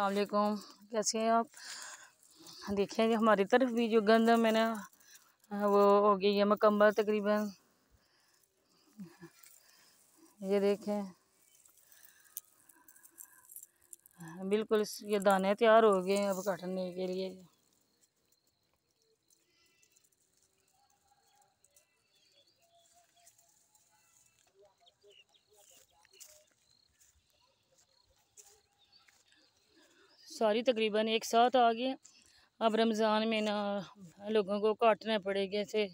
अलकुम कैसे हैं आप देखें जी हमारी तरफ भी जो गंदम है ना वो हो गई है मकम्मल तकरीबन ये देखें बिल्कुल ये दाने तैयार हो गए हैं अब काटने के लिए सारी तकरीबन एक साथ आ गई अब रमज़ान में ना लोगों को काटना पड़ेगा ऐसे